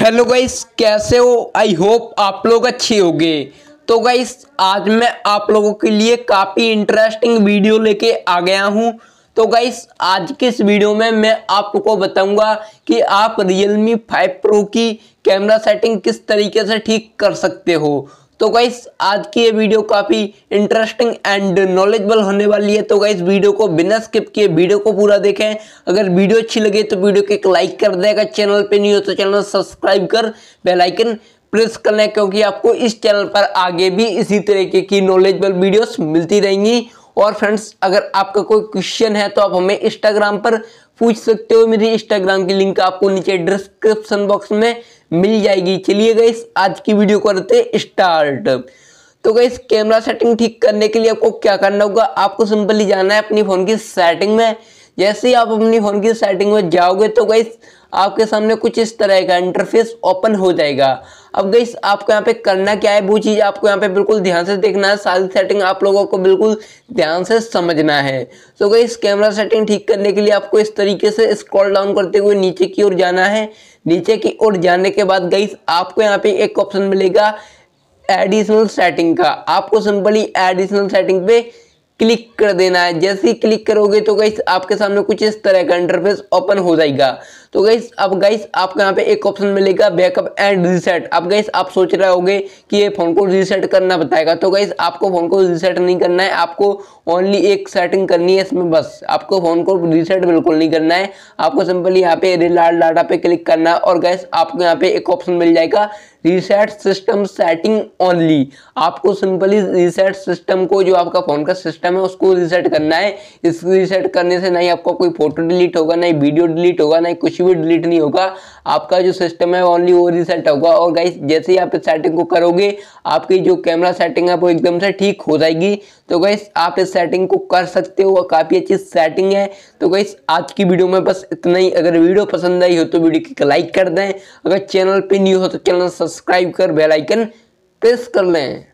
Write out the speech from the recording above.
hello guys कैसे हो I hope आप लोग अच्छे हो तो गाइस आज मैं आप लोगों के लिए काफ़ी इंटरेस्टिंग वीडियो लेके आ गया हूँ तो गाइस आज के इस वीडियो में मैं आपको बताऊंगा कि आप रियल मी फाइव प्रो की कैमरा सेटिंग किस तरीके से ठीक कर सकते हो तो गाइस आज की ये वीडियो काफ़ी इंटरेस्टिंग एंड नॉलेजबल होने वाली है तो गाइस वीडियो को बिना स्किप किए वीडियो को पूरा देखें अगर वीडियो अच्छी लगे तो वीडियो को एक लाइक कर देगा चैनल पे नहीं हो तो चैनल सब्सक्राइब कर बेलाइकन प्रेस करना क्योंकि आपको इस चैनल पर आगे भी इसी तरीके की नॉलेजबल वीडियोस मिलती रहेंगी और फ्रेंड्स अगर आपका कोई क्वेश्चन है तो आप हमें इंस्टाग्राम पर पूछ सकते हो मेरी इंस्टाग्राम की लिंक आपको नीचे डिस्क्रिप्शन बॉक्स में मिल जाएगी चलिए गई आज की वीडियो करते स्टार्ट तो गई कैमरा सेटिंग ठीक करने के लिए आपको क्या करना होगा आपको सिंपली जाना है अपनी फ़ोन की सेटिंग में जैसे ही आप अपनी फ़ोन की सेटिंग में जाओगे तो गई आपके सामने कुछ इस तरह का इंटरफेस ओपन हो जाएगा अब गई आपको यहाँ पे करना क्या है वो चीज़ आपको यहाँ पे बिल्कुल ध्यान से देखना है सारी सेटिंग आप लोगों को बिल्कुल ध्यान से समझना है तो गई कैमरा सेटिंग ठीक करने के लिए आपको इस तरीके से स्क्रॉल डाउन करते हुए नीचे की ओर जाना है नीचे की ओर जाने के बाद गई आपको यहाँ पे एक ऑप्शन मिलेगा एडिशनल सेटिंग का आपको सिंपली एडिशनल सेटिंग पे क्लिक कर देना है जैसे ही क्लिक करोगे तो गाइस आपके सामने कुछ इस तरह का इंटरफेस ओपन हो जाएगा तो गाइस अब गाइस आपको यहाँ पे एक ऑप्शन मिलेगा बैकअप एंड रीसेट अब गाइस आप सोच रहे होगे कि ये फ़ोन को रीसेट करना बताएगा तो गाइस आपको फ़ोन को रीसेट नहीं करना है आपको ओनली एक सेटिंग करनी है इसमें बस आपको फ़ोन को रीसेट बिल्कुल नहीं करना है आपको सिंपली यहाँ पे रिलाड डाटा पे क्लिक करना है और गैस आपको यहाँ पे एक ऑप्शन मिल जाएगा रीसेट सिस्टम सेटिंग ओनली आपको सिंपली रीसेट सिस्टम को जो आपका फ़ोन का सिस्टम है उसको रीसेट करना है इस रीसेट करने से ना ही आपका कोई फोटो डिलीट होगा ना ही वीडियो डिलीट होगा ना ही कुछ भी डिलीट नहीं होगा आपका जो सिस्टम है ओनली वो रिसेट होगा और गाइस जैसे ही आप इस सेटिंग को करोगे आपकी जो कैमरा सेटिंग है वो एकदम से ठीक हो जाएगी तो गाइस आप इस सेटिंग को कर सकते हो काफ़ी अच्छी सेटिंग है तो गाइस आज की वीडियो में बस इतना ही अगर वीडियो पसंद आई हो तो वीडियो की लाइक कर दें अगर चैनल पर न्यू हो तो चैनल सब्सक्राइब कर बेलाइकन प्रेस कर लें